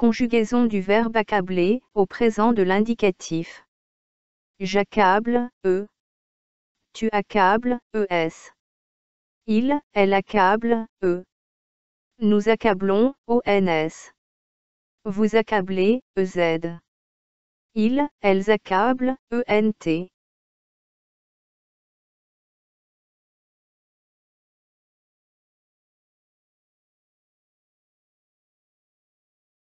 Conjugaison du verbe accabler au présent de l'indicatif. J'accable, e. Tu accables, es. Il, elle accable, e. Nous accablons, ons. Vous accablez, ez. Ils, elles accablent, ent.